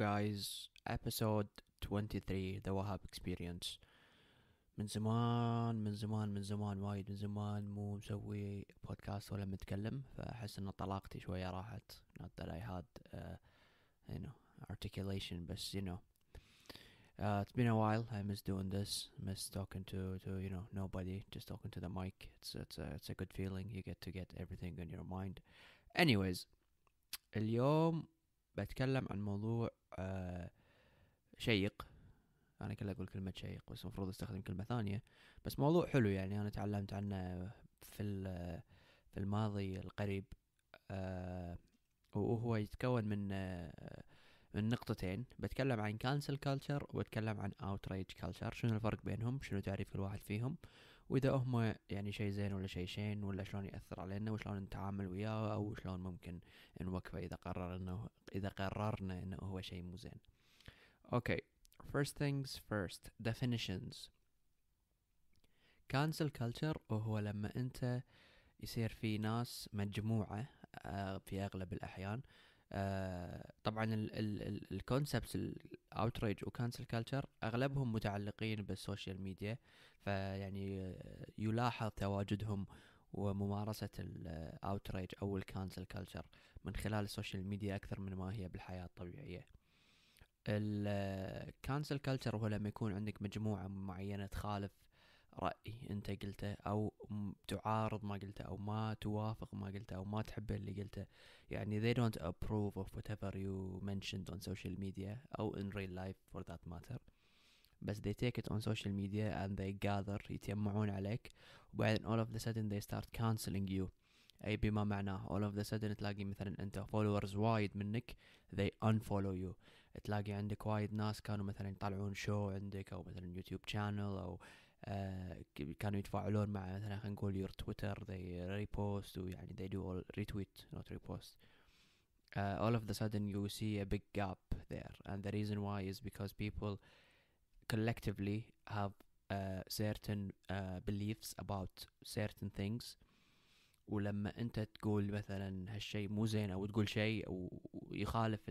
guys episode 23 the Wahab experience من زمان من زمان من زمان وايد من زمان مو مسوي بودكاست ولا متكلم فأحس ان طلاقتي شوية راحت not that I had uh, you know articulation بس you know uh, it's been a while I miss doing this miss talking to to you know nobody just talking to the mic it's it's a, it's a good feeling you get to get everything on your mind anyways اليوم بتكلم عن موضوع آه شيق انا كل اقول كلمه شيق بس المفروض استخدم كلمه ثانيه بس موضوع حلو يعني انا تعلمت عنه في في الماضي القريب آه وهو يتكون من آه، من نقطتين بتكلم عن كانسل كلتشر وبتكلم عن اوتريج كلتشر شنو الفرق بينهم شنو تعريف كل واحد فيهم واذا هم يعني شيء زين ولا شيء شين ولا شلون ياثر علينا وشلون نتعامل وياه او شلون ممكن نوقفه اذا قرر انه اذا قررنا انه هو شيء مو زين اوكي first things first definitions كانسل كلتشر هو لما انت يصير في ناس مجموعة آه، في أغلب الأحيان آه، طبعا الكونسبت الاوتريج وكانسل كلتشر اغلبهم متعلقين بالسوشيال ميديا فيعني يلاحظ تواجدهم وممارسة الاوتريج او الكانسل كلتشر من خلال السوشيال ميديا اكثر من ما هي بالحياة الطبيعية الكانسل كلتشر هو لما يكون عندك مجموعة معينة تخالف رأي أنت قلته أو تعارض ما قلته أو ما توافق ما قلته أو ما تحب اللي قلته يعني they don't approve of whatever you mentioned on social media أو in real life for that matter بس they take it on social media and they gather يتجمعون عليك وبعدين all of the sudden they start cancelling you أي بما معناه all of the sudden تلاقي مثلا أنت followers وايد منك they unfollow you تلاقي عندك وايد ناس كانوا مثلا يطلعون شو عندك أو مثلا يوتيوب channel أو كانوا يتفاعلون مع مثلا خلينا نقول يور تويتر they repost ويعني they do all retweet not repost uh, all of the sudden you see a big gap there and the reason why is because people collectively have uh, certain uh, beliefs about certain things ولما انت تقول مثلا هالشيء مو زين او تقول شيء ويخالف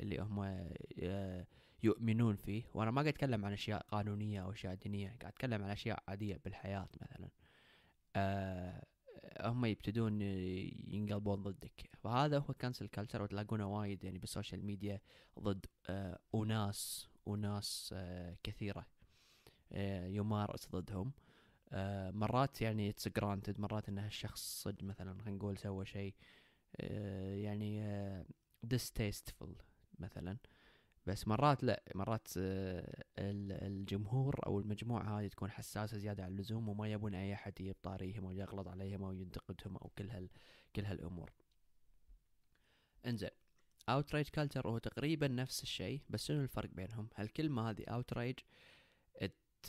اللي هم يؤمنون فيه وانا ما قاعد اتكلم عن اشياء قانونيه او اشياء دينيه قاعد اتكلم عن اشياء عاديه بالحياه مثلا أه هم يبتدون ينقلبون ضدك فهذا هو كانسل كلتشر وتلاقونه وايد يعني بالسوشيال ميديا ضد أه اناس اناس أه كثيره أه يمارس ضدهم أه مرات يعني اتس جرانتد مرات ان هالشخص صد مثلا خلينا نقول سوى شيء آه، يعني آه، distasteful مثلا بس مرات لا مرات آه، الجمهور او المجموعه هذه تكون حساسه زياده عن اللزوم وما يبون اي احد يبطاريهم او يغلط عليهم او ينتقدهم او كل هال كل هالامور انزين اوتريج كلتشر هو تقريبا نفس الشيء بس شنو الفرق بينهم هالكلمه هذه اوتريج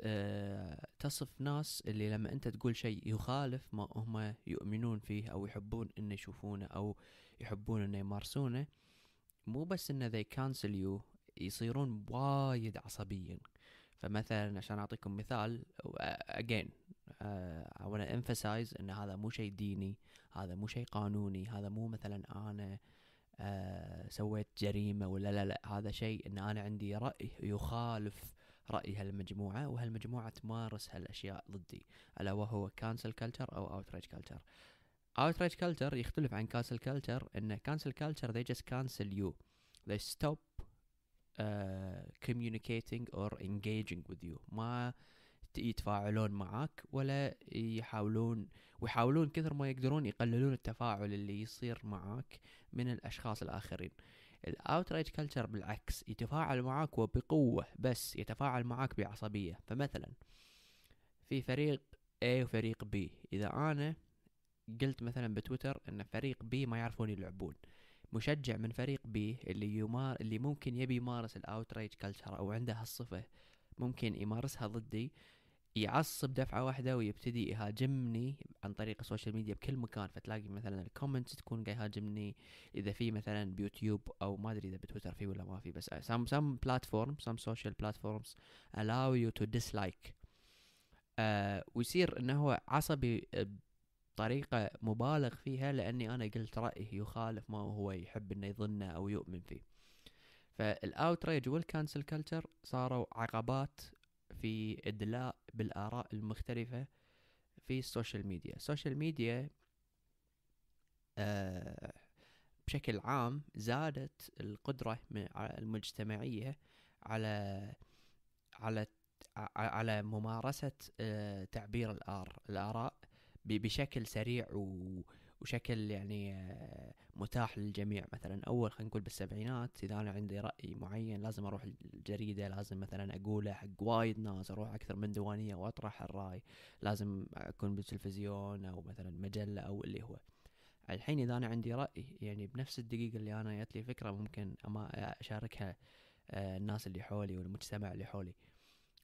آه، تصف ناس اللي لما انت تقول شيء يخالف ما هم يؤمنون فيه او يحبون انه يشوفونه او يحبون انه يمارسونه مو بس انه they cancel you يصيرون وايد عصبيين فمثلا عشان اعطيكم مثال اجين اي wanna emphasize ان هذا مو شيء ديني هذا مو شيء قانوني هذا مو مثلا انا أه سويت جريمه ولا لا لا هذا شيء ان انا عندي راي يخالف راي هالمجموعه وهالمجموعه تمارس هالاشياء ضدي الا وهو كانسل كلتشر او اوتريج كلتشر اوتريج كلتشر يختلف عن كانسل كلتشر ان كانسل كلتشر they just cancel you they stop Uh, communicating or engaging with you ما يتفاعلون معك ولا يحاولون ويحاولون كثر ما يقدرون يقللون التفاعل اللي يصير معك من الاشخاص الاخرين الاوتريج كلتشر بالعكس يتفاعل معك وبقوه بس يتفاعل معك بعصبيه فمثلا في فريق A وفريق B اذا انا قلت مثلا بتويتر ان فريق B ما يعرفون يلعبون مشجع من فريق بي اللي يمار اللي ممكن يبي يمارس الاوتريج كلتشر او عنده هالصفه ممكن يمارسها ضدي يعصب دفعة واحدة ويبتدي يهاجمني عن طريق السوشيال ميديا بكل مكان فتلاقي مثلا الكومنتس تكون قاعد يهاجمني إذا في مثلا بيوتيوب أو ما أدري إذا بتويتر في ولا ما في بس some some بلاتفورم some social platforms allow you to dislike آه ويصير إنه هو عصبي بطريقة مبالغ فيها لأني أنا قلت رأيه يخالف ما هو يحب أنه يظنه أو يؤمن فيه فالأوتريج والكانسل كلتر صاروا عقبات في إدلاء بالآراء المختلفة في السوشيال ميديا السوشيال ميديا آه بشكل عام زادت القدرة المجتمعية على على على ممارسة آه، تعبير الآر الآراء بشكل سريع وشكل يعني آه، متاح للجميع مثلا اول خلينا نقول بالسبعينات اذا انا عندي راي معين لازم اروح الجريده لازم مثلا اقوله حق وايد ناس اروح اكثر من ديوانيه واطرح الراي لازم اكون بالتلفزيون او مثلا مجله او اللي هو الحين اذا انا عندي راي يعني بنفس الدقيقه اللي انا جت لي فكره ممكن اما اشاركها آه، الناس اللي حولي والمجتمع اللي حولي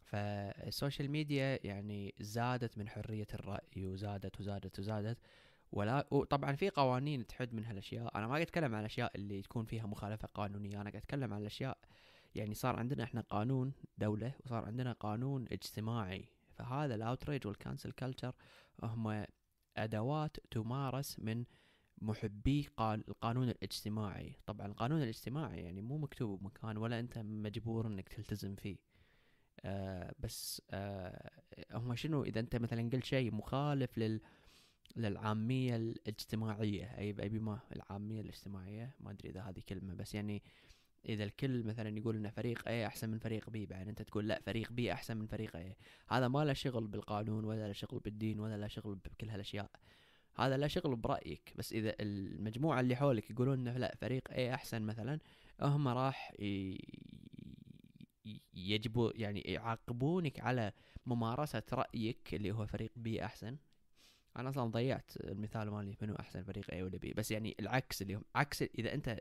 فالسوشيال ميديا يعني زادت من حرية الرأي وزادت وزادت وزادت ولا وطبعا في قوانين تحد من هالاشياء انا ما قاعد اتكلم عن الاشياء اللي تكون فيها مخالفه قانونيه انا قاعد اتكلم عن الاشياء يعني صار عندنا احنا قانون دوله وصار عندنا قانون اجتماعي فهذا الاوتريج والكانسل كلتشر هم ادوات تمارس من محبي القانون الاجتماعي طبعا القانون الاجتماعي يعني مو مكتوب بمكان ولا انت مجبور انك تلتزم فيه آه بس آه هم شنو اذا انت مثلا قلت شيء مخالف لل للعامية الاجتماعية أي بما العامية الاجتماعية ما أدري إذا هذه كلمة بس يعني إذا الكل مثلا يقول أن فريق اي أحسن من فريق بي بعدين أنت تقول لا فريق بي أحسن من فريق اي هذا ما له شغل بالقانون ولا له شغل بالدين ولا له شغل بكل هالأشياء هذا لا شغل برأيك بس إذا المجموعة اللي حولك يقولون أنه لا فريق اي أحسن مثلا هم راح يجب يعني يعاقبونك على ممارسة رأيك اللي هو فريق بي أحسن أنا أصلا ضيعت المثال مالي منو أحسن فريق أي ولا بي بس يعني العكس اللي هم عكس إذا أنت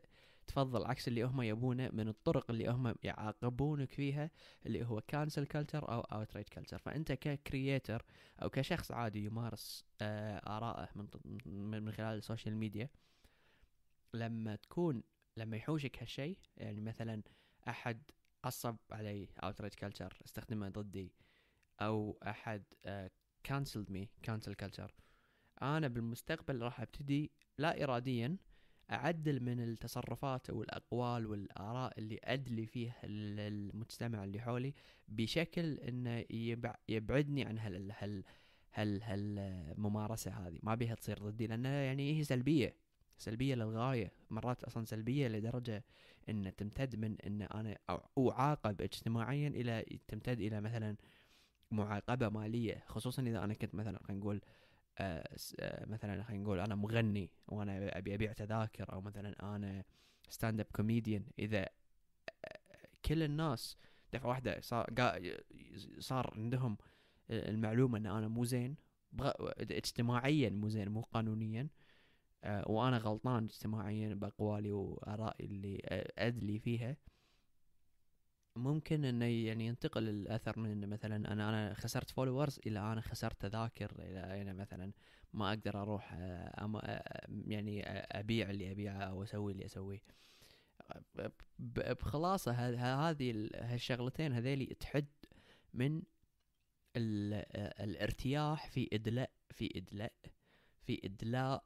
تفضل عكس اللي هم يبونه من الطرق اللي هم يعاقبونك فيها اللي هو كانسل كلتر او أوت ريت كلتر فانت ككرييتر او كشخص عادي يمارس آه، ارائه من من خلال السوشيال ميديا لما تكون لما يحوشك هالشيء يعني مثلا احد عصب علي اوتريج كلتشر استخدمه ضدي او احد كانسلد مي كانسل كلتشر انا بالمستقبل راح ابتدي لا اراديا اعدل من التصرفات والاقوال والاراء اللي ادلي فيها المجتمع اللي حولي بشكل انه يبعدني عن هال هال هال هالممارسه هذه ما بيها تصير ضدي لانها يعني هي سلبيه سلبيه للغايه مرات اصلا سلبيه لدرجه ان تمتد من ان انا اعاقب اجتماعيا الى تمتد الى مثلا معاقبه ماليه خصوصا اذا انا كنت مثلا خلينا نقول آه, آه، مثلا خلينا نقول انا مغني وانا ابي ابيع تذاكر او مثلا انا ستاند اب كوميديان اذا آه، كل الناس دفعه واحده صار صار عندهم المعلومه ان انا مو زين اجتماعيا مو زين مو قانونيا آه، وانا غلطان اجتماعيا باقوالي وارائي اللي آه، ادلي فيها ممكن انه يعني ينتقل الاثر من انه مثلا انا انا خسرت فولورز الى انا خسرت تذاكر الى انا مثلا ما اقدر اروح آه، أم يعني ابيع اللي ابيعه او اسوي اللي اسويه بخلاصه هذه هالشغلتين هذيلي تحد من الارتياح في ادلاء في ادلاء في ادلاء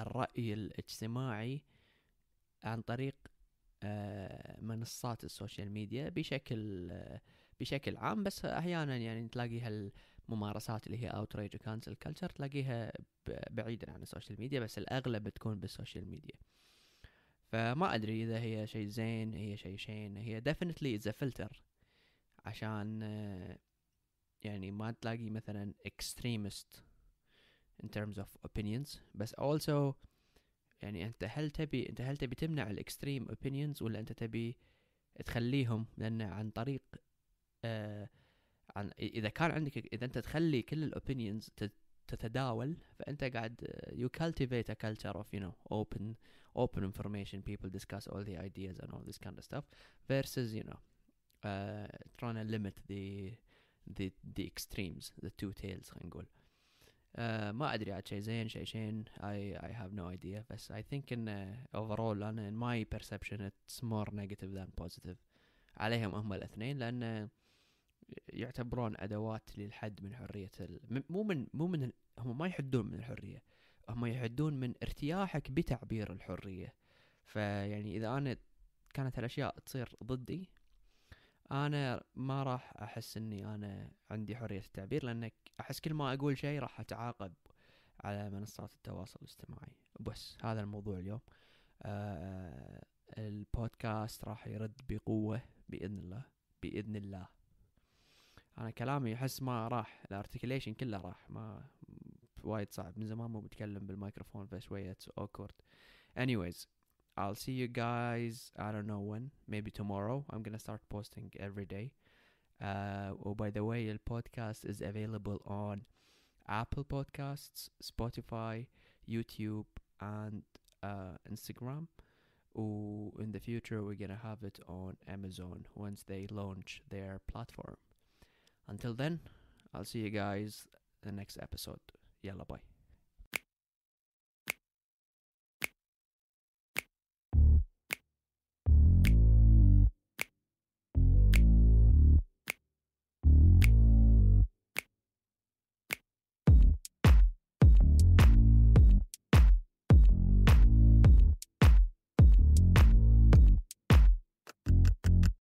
الرأي الاجتماعي عن طريق آه، منصات السوشيال ميديا بشكل آه، بشكل عام بس احيانا يعني تلاقي هالممارسات اللي هي اوتريج وكانسل كلتشر تلاقيها بعيدا عن السوشيال ميديا بس الاغلب تكون بالسوشيال ميديا فما ادري اذا هي شيء زين هي شيء شين هي ديفينتلي از فلتر عشان آه، يعني ما تلاقي مثلا اكستريمست in terms of opinions بس also يعني انت هل تبي انت هل تبي تمنع الاكستريم opinions ولا انت تبي تخليهم لان عن طريق آه عن اذا كان عندك اذا انت تخلي كل الاوبينيونز تتداول فانت قاعد you cultivate a culture of you know open open information people discuss all the ideas and all this kind of stuff versus you know uh, trying to limit the the the extremes the two tails خلينا نقول آه، ما ادري عاد شيء زين شيء شين اي اي هاف نو ايديا بس اي ثينك ان اوفرول انا ان ماي بيرسبشن اتس مور نيجاتيف ذان بوزيتيف عليهم هم الاثنين لان يعتبرون ادوات للحد من حريه ال... مو من مو من ال... هم ما يحدون من الحريه هم يحدون من ارتياحك بتعبير الحريه فيعني اذا انا كانت هالاشياء تصير ضدي انا ما راح احس اني انا عندي حريه التعبير لانك احس كل ما اقول شيء راح اتعاقب على منصات التواصل الاجتماعي بس هذا الموضوع اليوم آه, آه، البودكاست راح يرد بقوه باذن الله باذن الله انا كلامي احس ما راح الارتكليشن كله راح ما وايد صعب من زمان مو بتكلم بالميكروفون فشويه اوكورد anyways I'll see you guys. I don't know when. Maybe tomorrow. I'm gonna start posting every day. Uh, oh, by the way, the podcast is available on Apple Podcasts, Spotify, YouTube, and uh, Instagram. Oh, in the future, we're gonna have it on Amazon once they launch their platform. Until then, I'll see you guys the next episode. Yalla, bye.